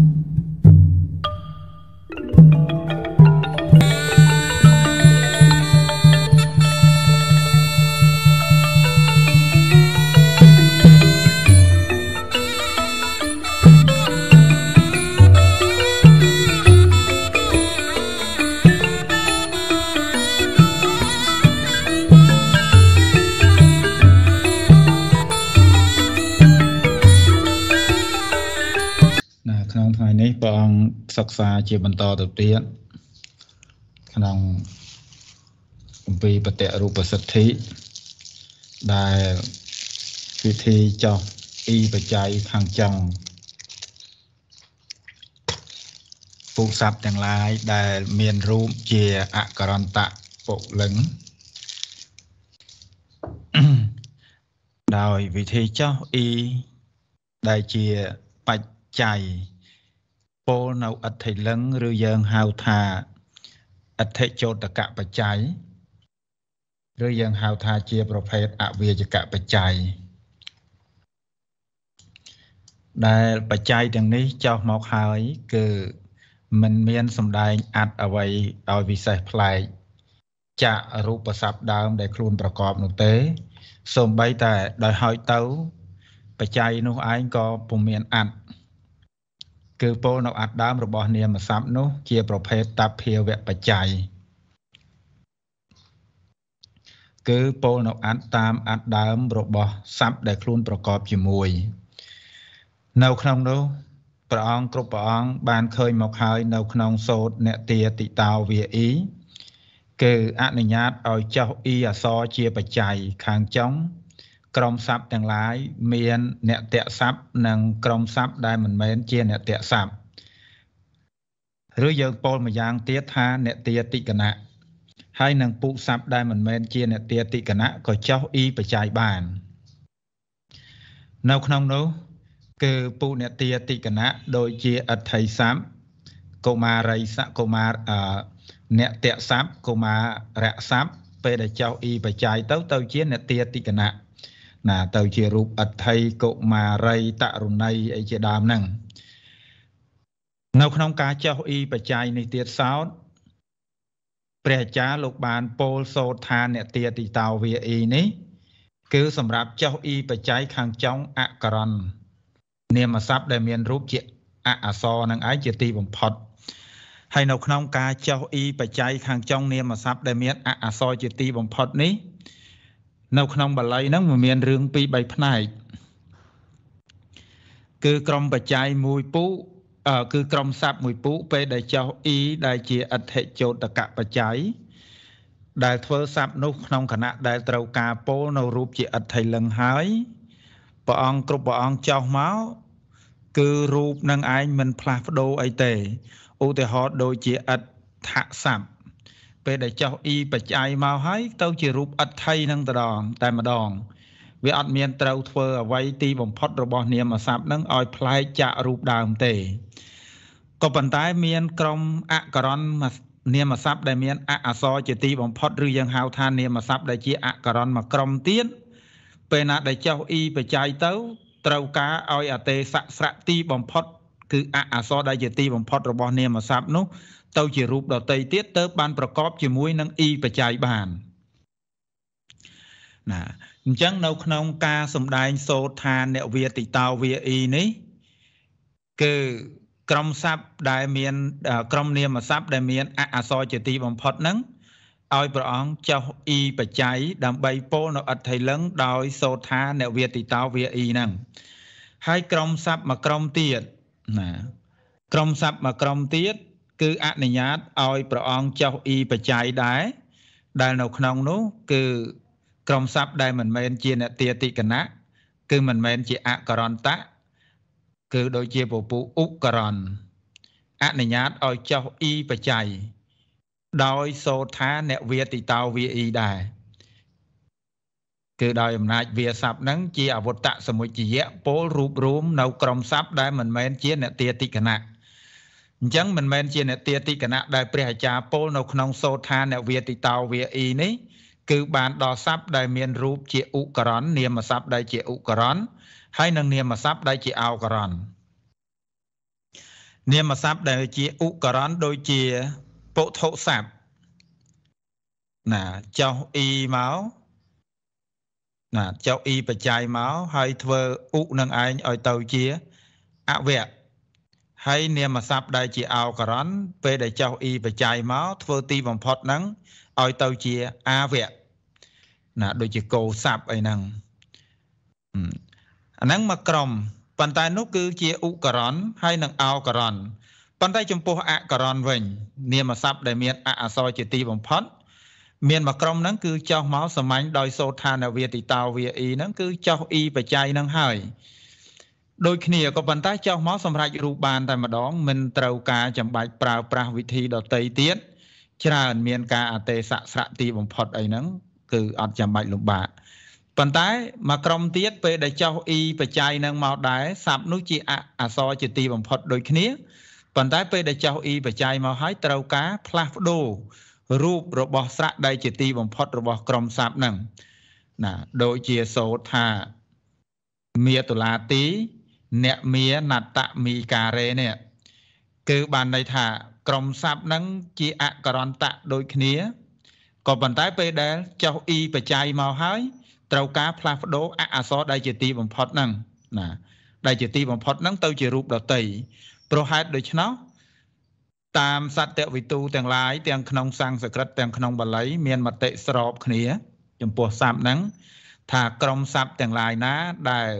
Thank you. សិក្សាជាបន្តទៅទៀតក្នុងគម្ពីរបតិរូបសិទ្ធិដែលវិធីចោះពីបច្ច័យខាងចង់ពុកសព្ទទាំងឡាយ ដែលមានរូបជាអករន្តៈពុលិងដោយវិធីចោះអ៊ីដែលជាបច្ច័យពោលនៅអដ្ឋិលឹងឬយើងហៅថាអដ្ឋិចោតកបច្ច័យឬយើងហៅថាជាប្រភេទអវាជកបច្ច័យដែលបច្ច័យទាំងនេះចោះមកហើយ គឺมันមានសំដែងអត្តអវ័យដោយពិសេសប្លែកចាក់រូបស័ព្ទដើមដែលខ្លួនប្រកបនោះទេសូម្បីតែដោយហើយទៅបច្ច័យនោះឯងក៏ពុំមានអត្តគឺពោលនៅអត្តដើមរបស់នាមស័ព្ទនោះជាប្រភេទតភាវៈបច្ច័យគឺពោលនៅអត្តតាមអត្តដើមរបស់ស័ព្ទដែលខ្លួនប្រកបជាមួយ នៅក្នុងនោះព្រះអង្គគ្រប់ព្រះអង្គបានឃើញមកហើយនៅក្នុងសោតអ្នកទាតិតោវាអ៊ីគឺអនុញ្ញាតឲ្យចោះអ៊ីអសរជាបច្ច័យខាងចុងក្រុមស័ព្ទទាំងឡាយមាន អ្នកតៈស័ព្ទនិងក្រុមស័ព្ទដែលមិនមែនជាអ្នកតៈស័ព្ទឬយើងពោលម្យ៉ាងទៀតថា អ្នកទាតិកណៈហើយនឹងពុស័ព្ទដែលមិនមែនជា អ្នកទាតិកណៈក៏ចោះអ៊ីបច្ច័យបាននៅក្នុងនោះគឺពុអ្នកទាតិកណៈដូចជាអដ្ឋិស័ព្ទកុមារីសកុមារអ្នកតៈស័ព្ទកុមារៈស័ព្ទពេលដែលចោះអ៊ីបច្ច័យទៅទៅជា អ្នកទាតិកណៈណាទៅជារូបអដ្ឋិកុមារីតរុណីអីជាដើមហ្នឹងនៅក្នុងការចោះអ៊ីបច្ច័យនេះទៀតសោតព្រះអាចារ្យលោកបានពោលសូត្រថាអ្នកទាទីតោវាអ៊ីនេះគឺសម្រាប់ចោះអ៊ីបច្ច័យខាងចុងអក្សរននាមស័ព្ទដែលមានរូបជាអអសរនឹងឯងជាទីបំផុត ហើយនៅក្នុងការចោះអ៊ីបច្ច័យខាងចុងនាមស័ព្ទដែលមានអអសរជាទីបំផុតនេះនៅក្នុងបាលីហ្នឹងមានរឿងពីរ3ផ្នែកគឺក្រុមបច្ច័យមួយពូគឺក្រុមស័ព្ទមួយពូពេលដែលចោះ e ដែលជាអដ្ឋិចោតកបច្ច័យដែល ធ្វើស័ព្ទនោះក្នុងគណៈដែលត្រូវការពោលនៅរូបជាអដ្ឋិលឹងហើយព្រះអង្គគ្រប់ព្រះអង្គចោះមកគឺរូបនឹងឯងមិន ផ្លាស់ប្ដូរអីទេឧទាហរណ៍ដូចជាអដ្ឋៈស័ព្ទពេលដែលចោះអ៊ីបច្ច័យមកហើយទៅ ជារូបអដ្ឋ័យនឹងតដងតែម្ដង វាអត់មានត្រូវធ្វើអ្វីទីបំផុតរបស់នាមស័ព្ទនឹងឲ្យប្លែកចាក់រូបដើមទេក៏ប៉ុន្តែមានក្រុមអក្សរនាមស័ព្ទដែលមានអអសរជាទីបំផុតឬយើងហៅថានាមស័ព្ទដែលជាអក្សរមួយក្រុមទៀតពេលណាដែលចោះអ៊ីបច្ច័យទៅត្រូវការឲ្យអតេសៈស្រៈទីបំផុត គឺអអសរដែលជាទីបំផុត របស់នាមស័ព្ទនោះទៅជារូបដតីទៀតទៅបានប្រកបជាមួយនឹងអ៊ីបច្ច័យបានណាអញ្ចឹងនៅក្នុងការសំដែងសោតឋានអ្នកវាតិតោវាអ៊ីនេះគឺក្រុមស័ព្ទដែលមានក្រុមនាមស័ព្ទដែលមានអអសរជាទីបំផុតហ្នឹងឲ្យព្រះអង្គចោះអ៊ីបច្ច័យដើម្បីពោលនៅអដ្ឋិលឹង ដោយសោតឋានអ្នកវាតិតោវាអ៊ីហ្នឹងហើយក្រុមស័ព្ទមួយក្រុមទៀតណាក្រុមស័ព្ទមួយក្រុមទៀតគឺអនុញ្ញាតឲ្យព្រះអង្គចោះអ៊ីបច្ច័យដែរដែលនៅក្នុងនោះ គឺ ក្រុមស័ព្ទដែលមិនមែនជានតិតិកណៈគឺមិនមែនជាអករន្តៈគឺដូចជាពពុឧបករណ៍អនុញ្ញាតឲ្យចោះអ៊ីបច្ច័យដោយសោថាអ្នកវាទីតោវាអ៊ីដែរគឺដោយអំណាចវាស័ព្ទហ្នឹងជាអវតៈសមុជយៈពលរូបរួមនៅក្រុមស័ព្ទដែលមិនមែនជាអ្នកទាតិកណៈអញ្ចឹងមិនមែនជាអ្នកទាតិកណៈដែលព្រះអាចារ្យពោលនៅក្នុងសោថាអ្នកវាទិតោវាអ៊ីនេះគឺបាន ដល់ស័ព្ទដែលមានរូបជាឧករណនាមស័ព្ទដែលជាឧករណហើយនិងនាមស័ព្ទដែលជាអោករណនាមស័ព្ទដែលជាឧករណដូចជាពុទ្ធស័ព្ទណាចោះអ៊ីមកណាចោះអ៊ីបច្ច័យមកហើយធ្វើឧនឹងឯងឲ្យទៅជាអវៈហើយនាមស័ព្ទដែលជាអោករ៉ាន់ពេលដែលចោះអ៊ីបច្ច័យមកធ្វើទីបំផុតហ្នឹងឲ្យទៅជាអាវៈណាដូចជាកោស័ព្ទអីហ្នឹងអាហ្នឹងមកក្រមប៉ុន្តែនោះគឺជាឧករ៉ាន់ហើយនិងអោករ៉ាន់ប៉ុន្តែចំពោះអករ៉ាន់វិញ នាមស័ព្ទដែលមានអអសរជាទីបំផុត មានមកក្រុមហ្នឹងគឺចោះមកសម្ាញ់ដោយសោឋានវិតិតោវាអ៊ីហ្នឹងគឺចោះអ៊ីបច្ច័យហ្នឹងហើយដូចគ្នាក៏ប៉ុន្តែចោះមកសម្រាប់រូបបានតែម្ដងមិនត្រូវការចាំបាច់ប្រើប្រាស់វិធីដតីទៀតច្រើនមានការអទេស័កស្រៈទីបំផុតអីហ្នឹងគឺអត់ចាំបាច់លំបាកប៉ុន្តែមកក្រុមទៀតពេលដែលចោះអ៊ីបច្ច័យនឹងមកដែរសັບនោះជាអអសរជាទីបំផុតដូចគ្នាប៉ុន្តែពេលដែលចោះអ៊ីបច្ច័យមកហើយត្រូវការផ្លាស់ប្ដូររូបរបស់ស្រៈដែលជាទីបំផុតរបស់ក្រុមសັບហ្នឹងណាដូចជាសោតថាមេតុលាទីអ្នកមាណតមីការេនេះគឺបានន័យថាក្រុមស័ព្ទហ្នឹងជាអករន្តៈដូចគ្នាក៏ប៉ុន្តែពេលដែលចោះអ៊ីបច្ច័យមកហើយត្រូវការផ្លាស់ប្ដូរអអសរដែលជាទីបំផុតហ្នឹងណាដែលជាទីបំផុតហ្នឹងទៅជារូបដតីព្រោះហេតុដូច្នោះតាមសត្យវិទូទាំងឡាយទាំងក្នុងសង្ស្ក្រឹតទាំងក្នុងបាលីមានមតិស្របគ្នា ចំពោះស័ព្ទហ្នឹងថាក្រុមស័ព្ទទាំងឡាយណាដែល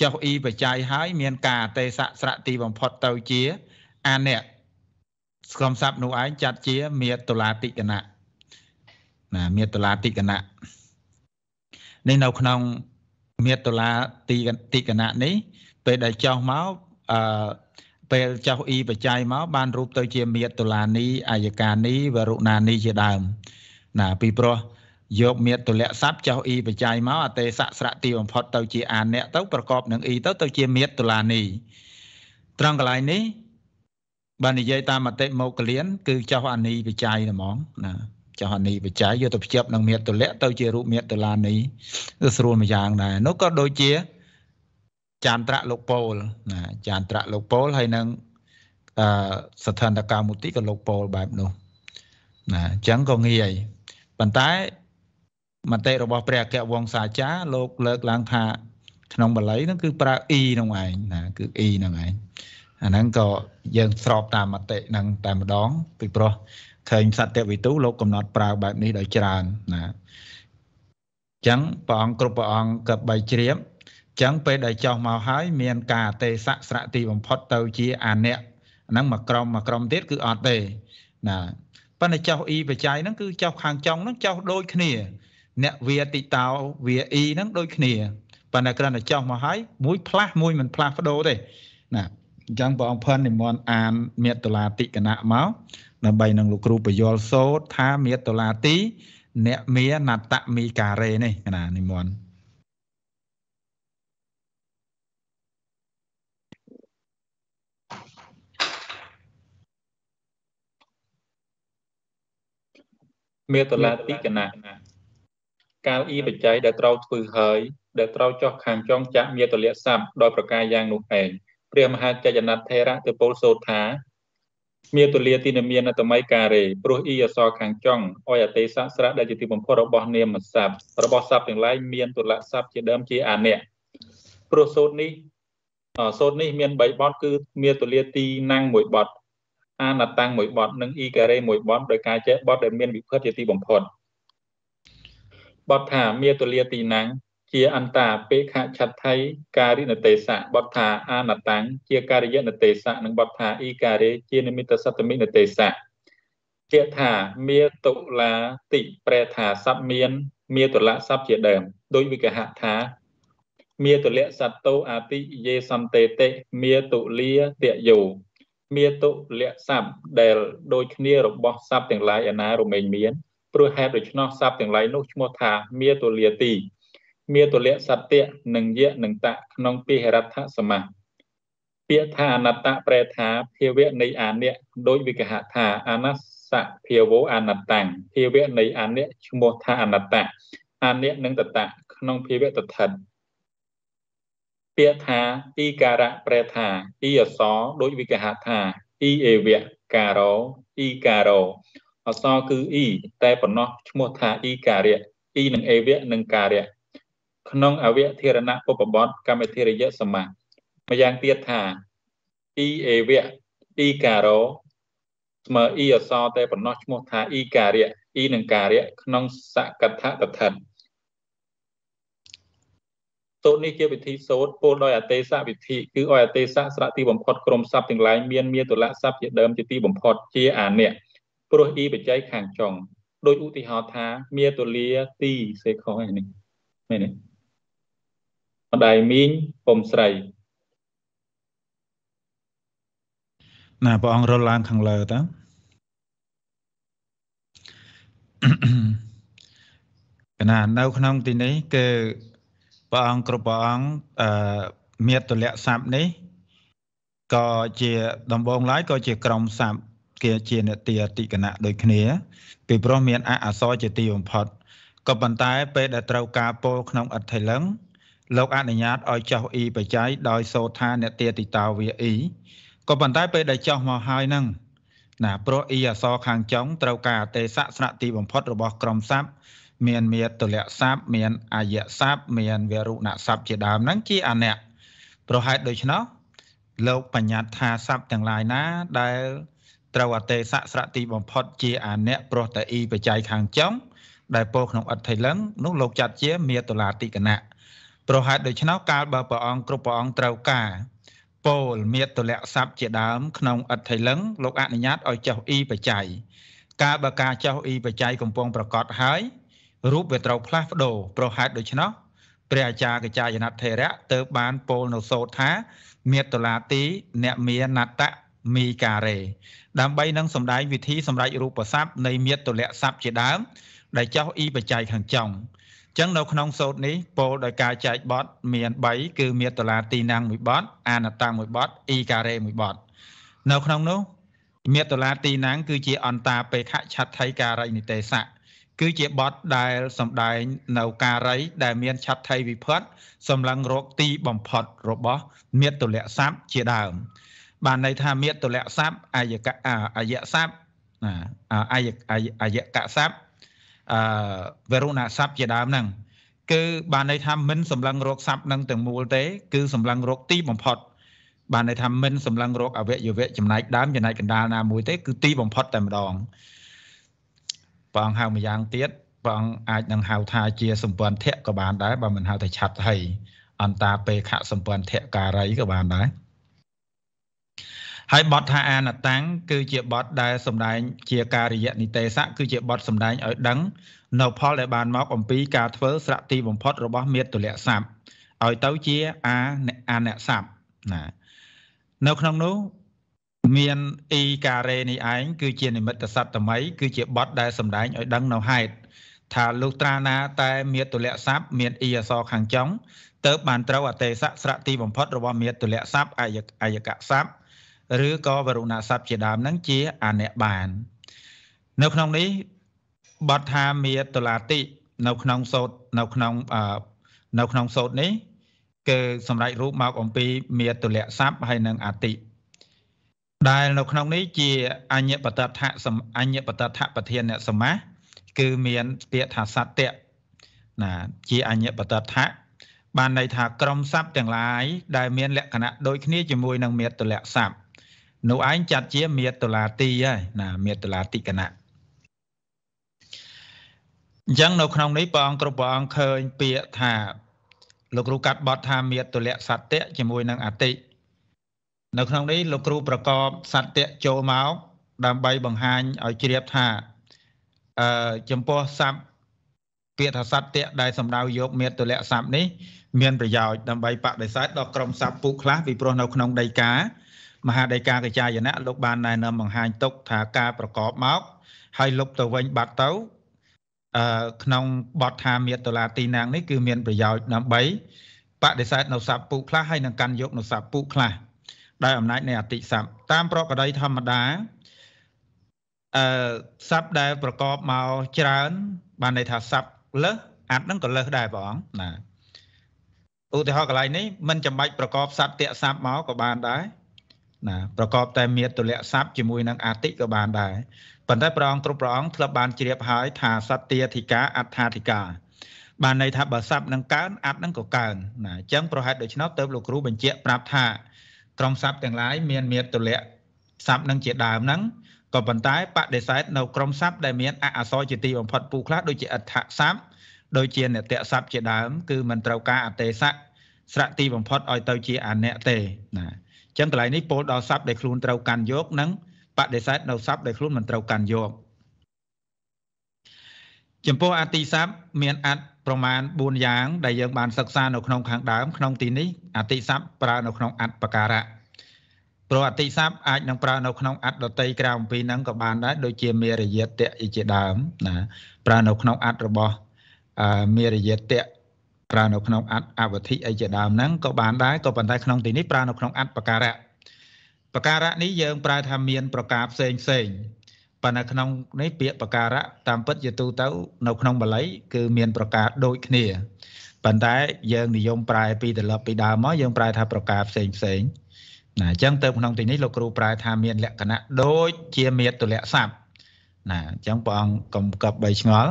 ចុះអ៊ីបច្ច័យហើយមានការអទេសៈស្រៈទីបំផុតទៅជា អានិស្គមស័ព្ទនោះឯងចាត់ជាមេតុលាតិកណៈណាមេតុលាតិកណៈនេះនៅក្នុងមេតុលាទីតិកណៈនេះ ពេលដែលចោះមកអឺពេលចោះអ៊ីបច្ច័យមកបាន រូប ទៅជាមេតុលានី អាយកានី វរុណានីជាដើមណាពីព្រោះយកមាតទលៈស័ព្ទចោះអ៊ីបច្ច័យមកអតេសៈស្រៈទីបំផុតទៅជាអានៈទៅប្រកបនឹងអ៊ីទៅទៅជាមាតទលានីត្រង់កន្លែងនេះបាននិយាយតាមអតិមោគលៀនគឺចោះអានីបច្ច័យហ្មងណាចោះអានីបច្ច័យយកទៅភ្ជាប់នឹងមាតទលៈទៅជារូបមាតទលានីទៅស្រួលមួយយ៉ាងដែរនោះក៏ដូចជាចានត្រៈលោកពោលណាចានត្រៈលោកពោលហើយនឹងអឺស្ថានតកាមុតិក៏លោកពោលបែបនោះណាអញ្ចឹងក៏ងាយប៉ុន្តែមតិរបស់ព្រះអគ្គវង្សាចារ្យលោកលើកឡើងថាក្នុងបាលីហ្នឹងគឺប្រើ e ហ្នឹងឯងណាគឺ e ហ្នឹងឯងអាហ្នឹងក៏យើងស្របតាមមតិហ្នឹងតែម្ដងពីព្រោះឃើញសត្យវិទូលោកកំណត់ប្រើបែបនេះដោយច្រើនណាអញ្ចឹងព្រះអង្គគ្រប់ព្រះអង្គកបៃជ្រាបអញ្ចឹងពេលដែលចោះមកហើយមាន ការអតេសៈស្រៈទីបំផុតទៅជាអនៈហ្នឹងមួយក្រុមមួយក្រុមទៀតគឺអត់ទេណាប៉ុន្តែចោះអ៊ីបច្ច័យហ្នឹងគឺចោះខាងចុងហ្នឹងចោះដូចគ្នាអ្នកវាតិតោវាអ៊ីហ្នឹងដូចគ្នាប៉ុន្តែគ្រាន់តែចោះមកហើយមួយផ្លាស់មួយមិនផ្លាស់ប្ដូរទេណាអញ្ចឹងព្រះអង្គផិននិមន្តអានមេតលាតិកណៈមកដើម្បីនឹងលោកគ្រូបយលសោតថាមេតលាទីអ្នកមាណតមីការេនេះណានិមន្តមេតលាទីកណៈកាលអ៊ីបច្ច័យដែលត្រូវធ្វើហើយដែលត្រូវចោះខាងចងចាក់មាទលៈស័ព្ទដោយប្រការយ៉ាងនោះឯងព្រះមហាចយនៈថេរៈទេពលសោថាមាទលា ទីនមានអត្តម័យការេព្រោះអ៊ីអសរខាងចុងអយអតេសស្រៈដែលជាទីបំផុតរបស់ នាមស័ព្ទរបស់ស័ព្ទទាំងឡាយមានទលៈស័ព្ទជាដើមជាអានៈព្រោះសូត្រនេះសូត្រនេះ មាន3បទគឺមាទលាទីណាំង1បទអានតាំង1បទនិងអ៊ីការេ1បទដោយការចេះបទដែលមានវិភពជាទីបំផុតបទថាមាតុលាទីណាំងជាអន្តាពេខឆដ្ឋថៃការិណទេសៈបទថាអានតាំងជាការិយនទេសៈនិងបទថាអ៊ីការេជានិមិត្តសត្តមិនទេសៈជាថាមាតុលាតិប្រែថាសັບមានមាតុលៈសັບជាដើមដោយវិកហថាមាតុលៈសត្តោអាទិយេសន្តិតិមាតុលាតយោមាតុលៈសັບដែលដូចគ្នារបស់សັບទាំងឡាយអាណារមែងមានព្រោះហេតុដូច្នោះសត្វទាំងឡាយនោះឈ្មោះថាមាតុលាទីមាតុលៈសត្យៈនិងយៈនិងតៈក្នុងពិហរថសមាសពាក្យថាអនត្តៈប្រែថាភាវៈនៃអនិច្ចដោយវិកហថាអនស្សៈភាវោអនត្តੰភាវៈនៃអនិច្ចឈ្មោះថាអនត្តៈអនិច្ចនិងតតៈក្នុងភាវៈតថិតពាក្យថាអ៊ីការៈប្រែថាអ៊ីអសដោយវិកហថាអ៊ីអេវៈការោអ៊ីការោអក្សរគឺ e តែប៉ុណ្ណោះឈ្មោះថា e ការៈ e និង a វៈនិងការៈក្នុងអវៈធរណៈឧបបត្តិកម្មធិរយៈសមាម្យ៉ាងទៀតថា e a វៈ e ការោស្មើ e អក្សរតែប៉ុណ្ណោះឈ្មោះ ថា e ការៈ e និងការៈក្នុងសកថាតថនសូត្រនេះជាវិធីសូត្រពោលដោយអតេសៈវិធីគឺឲ្យអតេសៈស្រៈទីបំផុតក្រុមសព្ទទាំងឡាយមានមាតុលៈសព្ទជាដើមជាទីបំផុតជាអានិច្ចព្រោះ e បច្ច័យខាងចុងដូចឧទាហរណ៍ថាមាតុលាទីសេខុសនេះមែនទេម្ដាយមីងពុំស្រី ណាព្រះអង្គរលឡើងខាងលើតើកណានៅក្នុងទីនេះ គឺព្រះអង្គគ្រប់ព្រះអង្គអឺមេតលៈស័ព្ទនេះក៏ជាដំបងឡើយក៏ជាក្រុមស័ព្ទគេជាអ្នកទីអតិគណៈដូចគ្នា ពីព្រោះមានអអសរជាទីបំផុតក៏ប៉ុន្តែ ពេលដែលត្រូវការពោលក្នុងអត្ថិលឹងលោកអនុញ្ញាតឲ្យចោះអ៊ីបច្ច័យដោយសោថាអ្នកទាតិតាវាអ៊ីក៏ប៉ុន្តែពេលដែលចោះមកហើយនឹងណា ព្រោះអ៊ីអសខាងចុងត្រូវការអទេសៈស្នាក់ទីបំផុតរបស់ក្រុមស័ព្ទមានមេតលៈស័ព្ទមាន អាយៈស័ព្ទមានវរុណស័ព្ទជាដើមហ្នឹងជាអនៈប្រហែលដូច្នោះលោកបញ្ញត្តិថាស័ព្ទទាំងឡាយណាដែលត្រូវអតេសៈស្រៈទីបំផុតជាអានៈព្រោះតែអ៊ីបច្ច័យខាងចុងដែលពោក្នុងអត្ថិលឹងនោះលោកចាត់ជាមេតុលាតិកណៈប្រហែលដូច្នោះកាលបើព្រះអង្គគ្រប់ព្រះអង្គត្រូវការពោលមេតុលៈស័ព្ទជាដើមក្នុងអត្ថិលឹងលោកអនុញ្ញាតឲ្យចោះអ៊ីបច្ច័យកាលបើការចោះអ៊ីបច្ច័យកំពុងប្រកបហើយរូបវាត្រូវផ្លាស់ប្ដូរប្រហែលដូច្នោះព្រះអាចារ្យកចាយនថេរៈទើបបានពោលនៅសោតថាមេតុលាទីអ្នកមានណតៈមីការ៉េដើម្បីនឹងសម្ដែងវិធីសម្ដែងរូបស័ព្ទនៃមាតុលៈស័ព្ទជាដើមដែលចោះអ៊ីបច្ច័យខាងចំចឹងនៅក្នុងសូត្រនេះពោលដោយការចែកបទមាន3គឺមេតឡាទីណាំងមួយបទអានតាំងមួយបទអ៊ីការ៉េមួយបទនៅក្នុងនោះមេតឡាទីណាំងគឺជាអន្តាបេខឆដ្ឋីការៃនិទេសៈគឺជាបទដែលសំដែងនៅការៃដែល មានឆដ្ឋីវិភ័តសម្លឹងរកទីបំផុតរបស់មេតុលៈស័ព្ទជាដើមបានន័យថាមេតលៈស័ព្ទអាយកអាយៈស័ព្ទអាយអាយកស័ព្ទអឺវេរុណាស័ព្ទជាដើមហ្នឹងគឺបានន័យថាមិនសម្លឹងរកស័ព្ទនឹងទាំងមូលទេ គឺសម្លឹងរកទីបំផុត បានន័យថាមិនសម្លឹងរកអវយវៈចំណែកដើមចំណែកកណ្ដាលណាមួយទេ គឺទីបំផុតតែម្ដងព្រះអង្គហៅម្យ៉ាងទៀតព្រះអង្គអាចនឹងហៅថាជាសម្ពន្ធៈក៏បានដែរបើមិនហៅថាឆាត់ហីអន្តាពេខៈសម្ពន្ធៈការីក៏បានដែរហើយបទថាអានតាំងគឺជាបទដែលសម្ដែងជាការរយៈនិទេស័កគឺជាបទសម្ដែងឲ្យដឹងនៅផលដែលបានមកអំពីការធ្វើ ស្រៈទីបំផុតរបស់មេតុលៈស័ព្ទឲ្យទៅជាអាអានៈស័ព្ទណានៅក្នុងនោះមានអ៊ីការ៉េនេះឯងគឺជានិមិត្តសត្វថ្មី គឺជាបទដែលសម្ដែងឲ្យដឹងនៅហេតុថាលុះត្រាណាតែមេតុលៈស័ព្ទមានអ៊ីអសខាងចុងទៅបានត្រូវអតេសៈស្រៈទីបំផុតរបស់មេតុលៈស័ព្ទអាយកៈស័ព្ទឬក៏វរុណស័ព្ទជាដើមហ្នឹងជាអនបាននៅក្នុងនេះបទថាមាតុលាតិនៅក្នុងសោតនៅក្នុងនៅក្នុងសោតនេះ គឺសម្រេចរូបមកអំពីមាតុលៈស័ព្ទហើយនិងអតិដែលនៅក្នុងនេះជាអញ្ញបតថៈអញ្ញបតថៈប្រធានអ្នកសមាសគឺមានពាក្យថាសត្យៈណាជាអញ្ញបតថៈបានន័យថាក្រុមស័ព្ទទាំងឡាយដែលមានលក្ខណៈដូចគ្នាជាមួយនឹងមេតលៈស័ព្ទនោះឯងចាត់ជាមេតុលាទីហើយណាមេតុលាទីគណៈអញ្ចឹងនៅក្នុងនេះព្រះអង្គគ្រប់ព្រះអង្គឃើញពាក្យថា លោកគ្រូកាត់បទថាមេតុលៈសត្យៈជាមួយនឹងអតិនៅក្នុងនេះលោកគ្រូប្រកបសត្យៈចូលមកដើម្បីបង្ហាញឲ្យជ្រាបថាអឺចំពោះសັບពាក្យថាសត្យៈដែលសម្ដៅយកមេតុលៈស័ព្ទនេះមានប្រយោជន៍ដើម្បីបដិសេធដល់ក្រុមសត្វពូខ្លះពីព្រោះនៅក្នុងដីកាមហាដីកាកិច្ចយណៈលោកបានណែនាំបង្ហាញទុក ថាការប្រកបមកហើយលុបទៅវិញបាត់ទៅអឺក្នុងបទថាមេតលាទីណាងនេះគឺមានប្រយោជន៍ដើម្បីបដិសេធនៅសัพពុខ្លះហើយនឹងកាន់យកនៅសัพពុខ្លះដោយអំណាចនៃអតិស័ព្ទតាមប្រកដីធម្មតាអឺសัพដែលប្រកបមកច្រើន បានន័យថាសัพលើសអាចនឹងក៏លើសដែរបងណាឧទាហរណ៍កន្លែងនេះមិនចាំបាច់ប្រកបសត្វតៈស័ព្ទមកក៏បានដែរណាប្រកបតែមេត្តលៈស័ព្ទជាមួយនឹងអតិក៏បានដែរប៉ុន្តែព្រះអង្គគ្រប់ព្រះអង្គធ្លាប់បានជ្រាបហើយថាសត្យាធិការអត្ថាធិការបានន័យថាបើស័ព្ទនឹងកើនអត្តនឹងក៏កើនណាអញ្ចឹងប្រហែលដូច្នោះទៅលោកគ្រូបញ្ជាក់ប្រាប់ថាក្រុមស័ព្ទទាំងឡាយមានមេត្តលៈស័ព្ទនឹងជាដើមហ្នឹងក៏ប៉ុន្តែបដិសេធនៅក្រុមស័ព្ទដែលមានអអសរជាទីបំផុតពូខ្លះដូចជាអដ្ឋស័ព្ទដូចជានតៈស័ព្ទជាដើមគឺមិនត្រូវការអតេសៈស្រៈទីបំផុតឲ្យទៅជាអនៈទេណាអញ្ចឹងកន្លែងនេះពោលដល់សັບដែលខ្លួនត្រូវកាន់យកនិងបដិសេធនៅសັບដែលខ្លួនមិនត្រូវកាន់យកចំពោះអតិស័ព្ទមានអត្តប្រមាណ4យ៉ាងដែលយើងបានសិក្សានៅក្នុងខាងដើម ក្នុងទីនេះអតិស័ព្ទប្រើនៅក្នុងអត្តបការៈព្រោះអតិស័ព្ទអាចនឹងប្រើនៅក្នុងអត្តដតីក្រៅអំពីហ្នឹងក៏បានដែរដូចជាមេរយតៈជាដើមណា ប្រើនៅក្នុងអត្តរបស់មេរយតៈប្រើនៅក្នុងអត្តអវធិអីជាដើមហ្នឹងក៏បានដែរក៏ប៉ុន្តែក្នុងទីនេះប្រើនៅក្នុងអត្តបការៈបការៈនេះយើងប្រើថាមាន ប្រការផ្សេងផ្សេងប៉ុន្តែក្នុងនេះពាក្យបការៈតាមពិតជាទូទៅ នៅក្នុងបាលីគឺមានប្រការដូចគ្នា ប៉ុន្តែយើងនិយមប្រែ ពីត្រឡប់ពីដើមមកយើងប្រែថាប្រការផ្សេងផ្សេងណាអញ្ចឹងទៅក្នុងទីនេះលោកគ្រូប្រែថាមាន លក្ខណៈដូចជាមេតុលៈស័ព្ទណាអញ្ចឹងព្រះអង្គកំកប់បីឆ្ងល់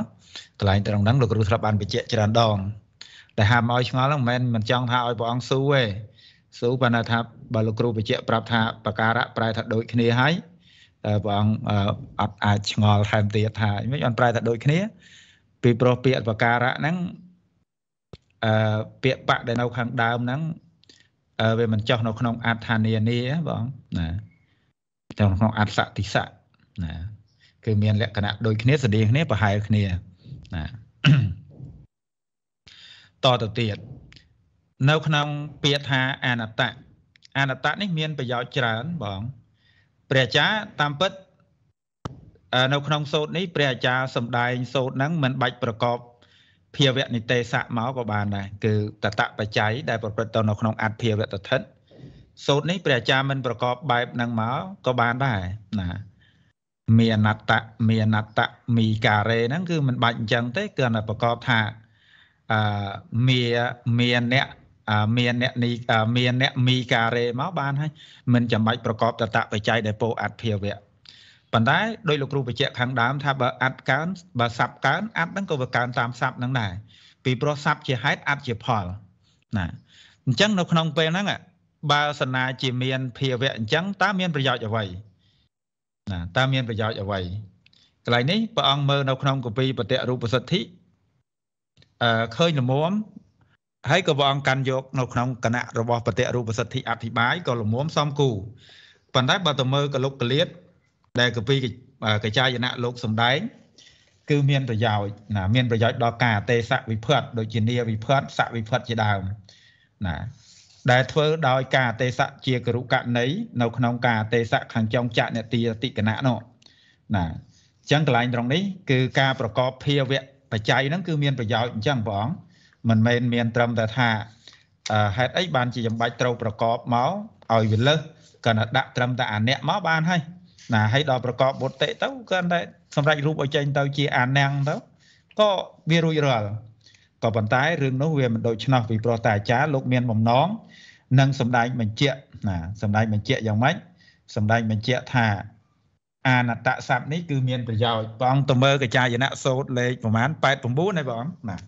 កន្លែងត្រង់ហ្នឹងលោកគ្រូធ្លាប់បានបញ្ជាក់ច្រើនដងតែហាមឲ្យឆ្ងល់ហ្នឹងមិនមែនមិនចង់ថាឲ្យព្រះអង្គស៊ូទេស៊ូប៉ុន្តែថាបើលោកគ្រូបញ្ជាក់ប្រាប់ថាបការៈប្រែថាដូចគ្នាហើយតែព្រះអង្គអត់អាចឆ្ងល់ថែមទៀតថាមិនអត់ប្រែថាដូចគ្នា ពីព្រោះពាក្យបការៈហ្នឹងអឺពាក្យបៈដែលនៅខាងដើមហ្នឹងវាមិនចោះនៅក្នុងអដ្ឋានានីបងណាតែក្នុងអត្តសតិសៈណាគឺមានលក្ខណៈដូចគ្នាស្តីគ្នាប្រហែលគ្នាណាតទៅទៀតនៅក្នុងពាក្យថាអនត្តៈអនត្តៈនេះមានប្រយោជន៍ច្រើនបង ព្រះអាចារ្យតាមពិតនៅក្នុងសូត្រនេះព្រះអាចារ្យសំដែង សូត្រហ្នឹងមិនបាច់ប្រកបភាវនិទេស័កមកក៏បានដែរគឺតតបច្ច័យដែលប្រព្រឹត្តទៅនៅក្នុងអត្តភាវតថិតសូត្រនេះព្រះអាចារ្យមិនប្រកបបែបហ្នឹងមកក៏បានដែរណាមានអនត្តៈមានអនត្តៈមីការេហ្នឹងគឺមិនបាច់អញ្ចឹងទេគឺអនុប្រកបថាអឺមានមានអ្នកមានអ្នកនីមានអ្នកមីការ៉េមកបានហើយមិនចាំបាច់ប្រកបតតបច្ច័យដែលពោអត្តភាវៈប៉ុន្តែដោយលោកគ្រូបញ្ជាក់ខាងដើម ថាបើអត្តកើនបើសັບកើនអត្តហ្នឹងក៏វាកើនតាមសັບហ្នឹងដែរពីព្រោះសັບជាហេតុអត្តជាផលណាអញ្ចឹងនៅក្នុងពេលហ្នឹងបើសណាជាមានភាវៈអញ្ចឹងតើមានប្រយោជន៍អ្វីណាតើមានប្រយោជន៍អ្វីកន្លែងនេះព្រះអង្គមើលនៅក្នុងកពីបតិរូបសទ្ធិឃើញល្មមហើយក៏វងកាន់យកនៅក្នុងគណៈរបស់បតិរូបសិទ្ធិអធិបាយក៏ល្មមសំគូប៉ុន្តែបើទៅមើលកលុកកលៀតដែលកពីកចាយណៈលោកសំដែងគឺមានប្រយោជន៍ណាមានប្រយោជន៍ដល់ការអទេសៈវិភ័តដូចជានីវិភ័តសវិភ័តជាដើមណាដែលធ្វើដោយការអទេសៈជាគរុកណីនៅក្នុងការអទេសៈខាងចុងចៈនតិតិកណៈនោះណាអញ្ចឹងកន្លែងត្រង់នេះគឺការប្រកបភាវៈបច្ច័យហ្នឹងគឺមានប្រយោជន៍អញ្ចឹងព្រះអង្គមិនមែនមានត្រឹមតែថាហេតុអីបានជាចំបាច់ត្រូវប្រកបមកឲ្យវាលើសគណៈដាក់ត្រឹមតែអាអ្នកមកបានហើយណាហើយដល់ប្រកបបុតិទៅគណៈតែសម្រាប់រូបឲ្យចេញទៅជាអានាំងទៅក៏វារួចរាល់ក៏ប៉ុន្តែរឿងនោះវាមិនដូច្នោះពីព្រោះតាអាចារ្យលោកមានបំណងនឹងសម្ដែងបញ្ជាក់ណាសម្ដែងបញ្ជាក់យ៉ាងម៉េចសម្ដែងបញ្ជាក់ថាអានតៈស័ព្ទនេះគឺមានប្រយោជន៍បងទៅមើលកិច្ចយនៈសូត្រលេខប្រមាណ89ណាបងបាទ